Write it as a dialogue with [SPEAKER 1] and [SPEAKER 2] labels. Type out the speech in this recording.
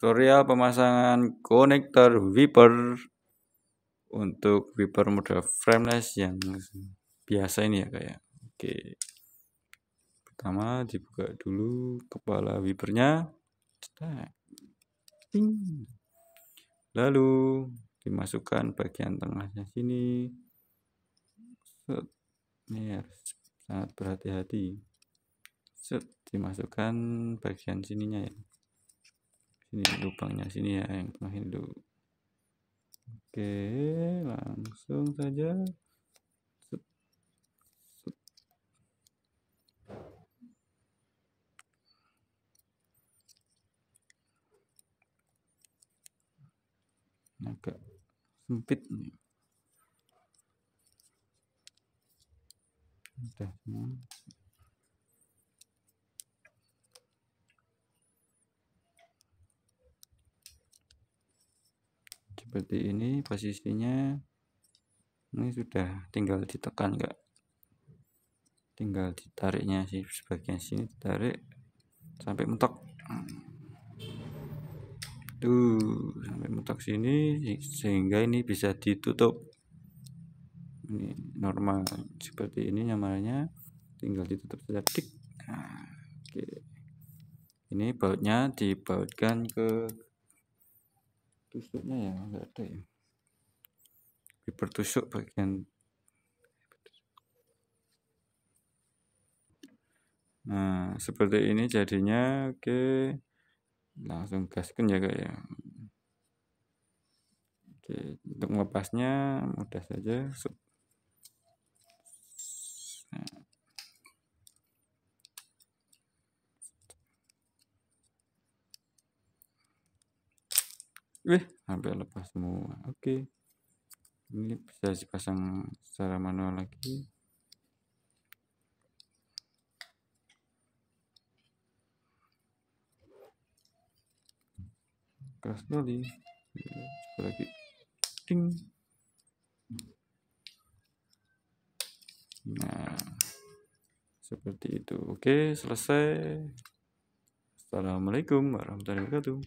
[SPEAKER 1] tutorial pemasangan konektor wiper untuk wiper model frameless yang biasa ini ya kayak ya. oke pertama dibuka dulu kepala wipernya lalu dimasukkan bagian tengahnya sini set ini harus sangat berhati-hati set dimasukkan bagian sininya ya sini lubangnya sini ya yang tengah oke langsung saja agak sempit nih udah seperti ini posisinya ini sudah tinggal ditekan enggak tinggal ditariknya sih sebagian sini ditarik sampai mentok tuh sampai mentok sini sehingga ini bisa ditutup ini normal seperti ini nyamarnya tinggal ditutup saja nah, ini bautnya dibautkan ke tusuknya ya nggak ada ya wiper tusuk bagian nah seperti ini jadinya oke langsung gaskan ya kak ya oke untuk melepasnya mudah saja Wih, hampir lepas semua. Oke. Okay. Ini bisa dipasang secara manual lagi. keras sekali. Coba lagi. Ding. Nah, seperti itu. Oke, selesai. Assalamualaikum warahmatullahi wabarakatuh.